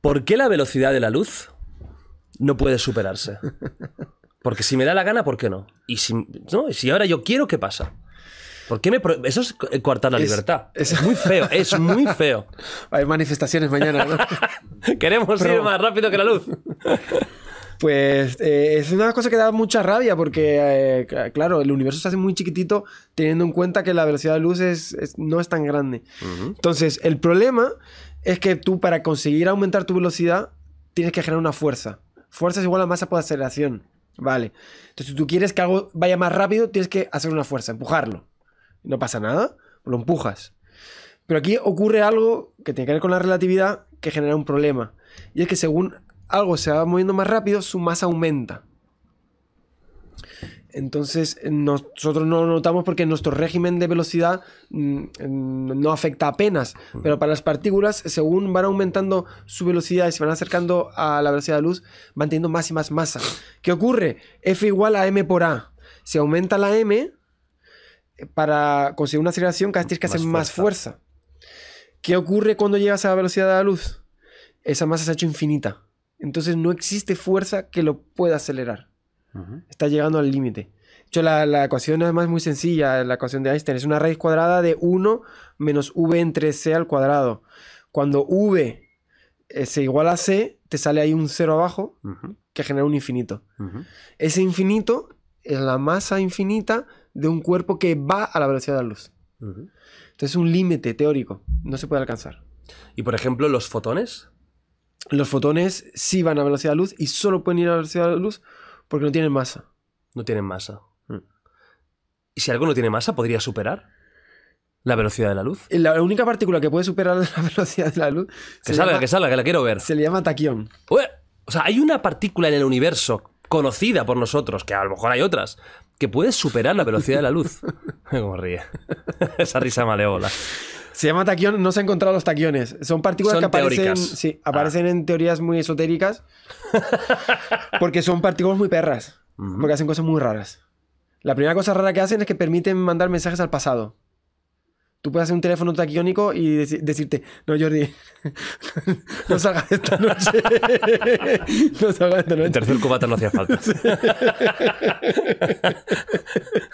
¿Por qué la velocidad de la luz no puede superarse? Porque si me da la gana, ¿por qué no? Y si, no, y si ahora yo quiero, ¿qué pasa? ¿Por qué me Eso es coartar la libertad. Es... muy feo, es muy feo. Hay manifestaciones mañana, Queremos ir más rápido que la luz. Pues eh, es una cosa que da mucha rabia porque, eh, claro, el universo se hace muy chiquitito teniendo en cuenta que la velocidad de luz es, no es tan grande. Entonces, el problema es que tú para conseguir aumentar tu velocidad tienes que generar una fuerza. Fuerza es igual a masa por aceleración. Vale. Entonces, si tú quieres que algo vaya más rápido, tienes que hacer una fuerza, empujarlo. No pasa nada, lo empujas. Pero aquí ocurre algo que tiene que ver con la relatividad que genera un problema. Y es que según algo se va moviendo más rápido, su masa aumenta. Entonces nosotros no notamos porque nuestro régimen de velocidad mm, no afecta apenas, mm. pero para las partículas, según van aumentando su velocidad y se van acercando a la velocidad de luz, van teniendo más y más masa. ¿Qué ocurre? F igual a m por a. Si aumenta la m, eh, para conseguir una aceleración, cada tienes que hacer más fuerza. ¿Qué ocurre cuando llegas a la velocidad de la luz? Esa masa se ha hecho infinita. Entonces no existe fuerza que lo pueda acelerar. Está llegando al límite. De la, ecuación es muy sencilla, la ecuación de Einstein. Es una raíz cuadrada de 1 menos v entre c al cuadrado. Cuando v eh, se iguala a c, te sale ahí un cero abajo que genera un infinito. Ese infinito es la masa infinita de un cuerpo que va a la velocidad de la luz. Entonces es un límite teórico, no se puede alcanzar. ¿Y por ejemplo los fotones? Los fotones sí van a velocidad de la luz y solo pueden ir a la velocidad de la luz porque no tienen masa. No tienen masa. Mm. ¿Y si algo no tiene masa, podría superar la velocidad de la luz? La única partícula que puede superar la velocidad de la luz. Que salga, que salga, que la quiero ver. Se le llama taquión. o sea, hay una partícula en el universo conocida por nosotros, que a lo mejor hay otras, que puede superar la velocidad de la luz. cómo ríe. Esa risa maleola. Se llama taquión, no se han encontrado los taquiones. Son partículas que aparecen, ah. en teorías muy esotéricas porque son partículas muy perras, porque hacen cosas muy raras. La primera cosa rara que hacen es que permiten mandar mensajes al pasado. Tú puedes hacer un teléfono taquiónico y decirte, no Jordi, no salgas esta noche. no salgas esta noche. El tercer cubata no hacía falta.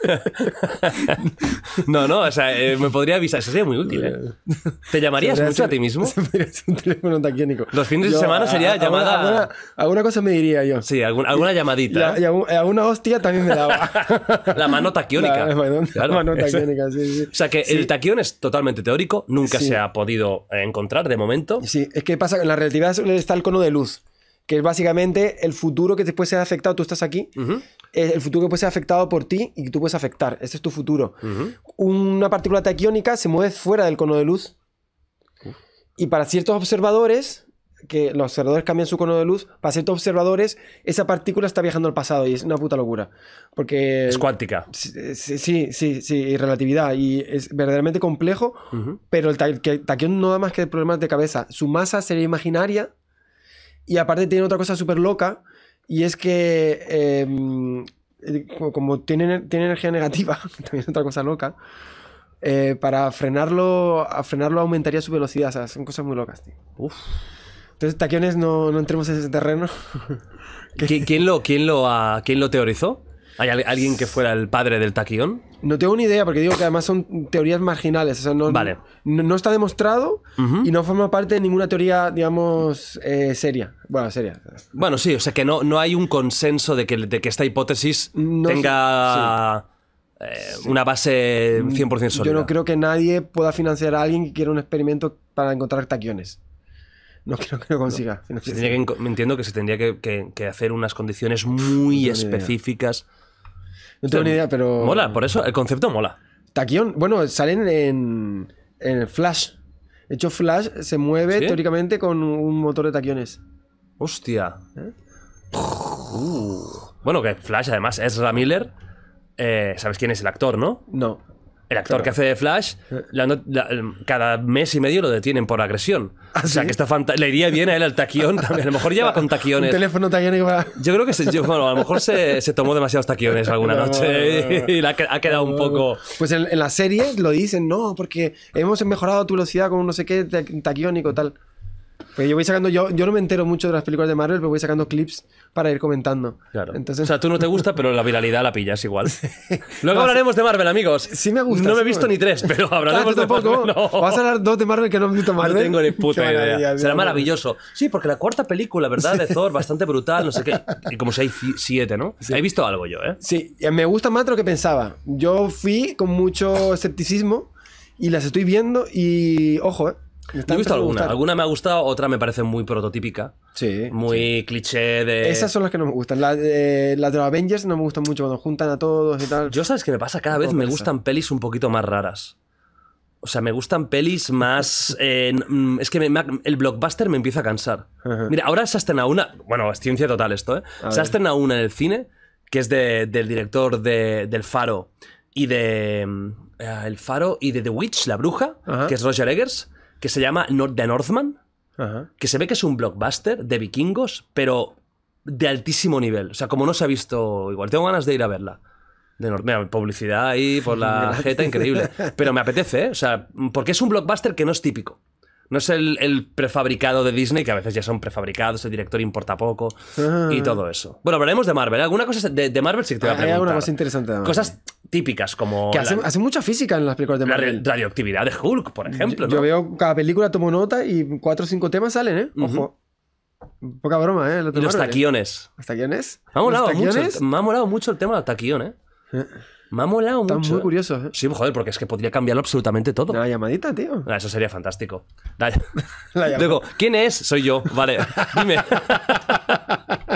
no, no, o sea, eh, me podría avisar, eso sería muy útil. ¿eh? ¿Te llamarías mucho a ti mismo? un teléfono taquiónico. Los fines de semana sería llamada. Alguna, cosa me diría yo. Sí, alguna, alguna llamadita. Y, ¿eh? a, una hostia también me daba. la mano taquiónica. La, mano, taquiónica, sí, sí. O sea, que el taquión es totalmente teórico, nunca se ha podido encontrar de momento. Sí, es que pasa, que en la relatividad está el cono de luz que es básicamente el futuro que después se ha afectado, tú estás aquí, eh, el futuro que puede ser afectado por ti y que tú puedes afectar. Ese es tu futuro. Una partícula taquiónica se mueve fuera del cono de luz. Uh. Y para ciertos observadores, que los observadores cambian su cono de luz, para ciertos observadores, esa partícula está viajando al pasado y es una puta locura. Porque. Es cuántica. Sí, sí, sí, y relatividad. Y es verdaderamente complejo, pero el taquión no da más que problemas de cabeza. Su masa sería imaginaria y aparte tiene otra cosa súper loca y es que em, eh, como tiene energía negativa, también es otra cosa loca, eh, para frenarlo, frenarlo aumentaría su velocidad. O sea, son cosas muy locas, tío. Uf. Entonces, taquiones, no, entremos en ese terreno. ¿Quién, lo, quién, lo, ¿Quién lo teorizó? ¿Hay alguien que fuera el padre del taquión? No tengo ni idea, porque digo que además son teorías marginales. no, vale. no, está demostrado y no forma parte de ninguna teoría, digamos, eh, seria. Bueno, seria. Bueno, sí, o sea que no, no hay un consenso de que, esta hipótesis tenga. Eh, una base 100% mm, sólida. Yo no creo que nadie pueda financiar a alguien que quiera un experimento para encontrar taquiones. No creo que lo consiga. Me entiendo que se tendría que, hacer unas condiciones muy específicas no tengo ni idea, pero. Mola, por eso el concepto mola. Taquión, bueno, salen en, en Flash. De hecho, Flash se mueve teóricamente con un motor de taquiones. Hostia. ¿Eh? Uh. Bueno, que Flash además es Ramiller. Eh, ¿Sabes quién es el actor, no? No. El actor que hace de Flash, cada mes y medio lo detienen por agresión. ¿Ah, o sea, que está le iría bien a él al taquión A lo mejor lleva con taquiones. Un teléfono taquiónico para... Yo creo que se, a lo mejor se, tomó demasiados taquiones alguna noche y ha quedado un poco... Pues en, la serie lo dicen, no, porque hemos mejorado tu velocidad con un no sé qué taquiónico tal yo voy sacando, yo, yo no me entero mucho de las películas de Marvel, pero voy sacando clips para ir comentando. Claro. Entonces... O sea, tú no te gusta, pero la viralidad la pillas igual. Luego hablaremos de Marvel, amigos. Sí me gusta. No me he visto ni tres, pero hablaremos de Marvel. No. Vas a hablar dos de Marvel que no han visto Marvel. No tengo ni puta idea. Será maravilloso. Sí, porque la cuarta película, ¿verdad? De Thor, bastante brutal, no sé qué. Y como si hay siete, ¿no? He visto algo yo, ¿eh? Sí, eh, me gusta más de lo que pensaba. Yo fui con mucho escepticismo y las estoy viendo y, ojo, ¿eh? he visto alguna. alguna me ha gustado, otra me parece muy prototípica. Sí. Muy cliché de. Esas son las que no me gustan. Las de, los Avengers no me gustan mucho cuando juntan a todos y tal. Yo sabes que me pasa, cada vez me gustan pelis un poquito más raras. O sea, me gustan pelis más. Eh, mm, es que el blockbuster me empieza a cansar. Mira, ahora se ha estrenado una. Bueno, es ciencia total esto, ¿eh? A se una en el cine que es de, del director de, del Faro y de. Mm, eh, el Faro y de The Witch, la bruja, que es Roger Eggers que se llama The Northman, que se ve que es un blockbuster de vikingos, pero de altísimo nivel. O sea, como no se ha visto igual. Tengo ganas de ir a verla. De Mira, publicidad ahí por la jeta, increíble. Pero me apetece, ¿eh? O sea, porque es un blockbuster que no es típico. No es el, prefabricado de Disney, que a veces ya son prefabricados, el director importa poco y ah. todo eso. Bueno, hablaremos de Marvel. ¿Alguna cosa de, Marvel sí te a preguntar? Hay alguna cosa interesante Cosas típicas como... Que hacen, hace mucha física en las películas de Marvel. La radioactividad de Hulk, por ejemplo. Yo, veo cada película, tomo nota y cuatro o cinco temas salen, ¿eh? Ojo. Poca broma, ¿eh? los ¿eh? taquiones. ¿Los taquiones? Me ha molado, Mucho, el, ha molado mucho el tema del taquión, taquiones. ¿eh? eh. Me ha molado Está muy curioso, ¿eh? Sí, joder, porque es que podría cambiarlo absolutamente todo. La llamadita, tío. Ah, eso sería fantástico. Dale. La Luego, ¿quién es? Soy yo. Vale, dime.